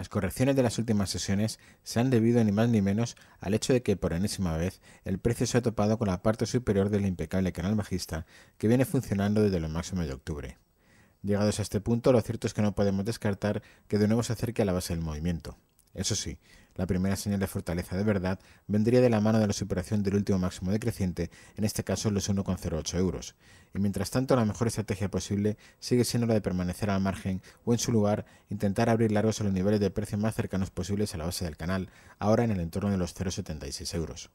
Las correcciones de las últimas sesiones se han debido ni más ni menos al hecho de que por enésima vez el precio se ha topado con la parte superior del impecable canal bajista que viene funcionando desde los máximos de octubre. Llegados a este punto, lo cierto es que no podemos descartar que de nuevo se acerque a la base del movimiento. Eso sí, la primera señal de fortaleza de verdad vendría de la mano de la superación del último máximo decreciente, en este caso los 1,08 euros. Y mientras tanto, la mejor estrategia posible sigue siendo la de permanecer al margen o, en su lugar, intentar abrir largos a los niveles de precio más cercanos posibles a la base del canal, ahora en el entorno de los 0,76 euros.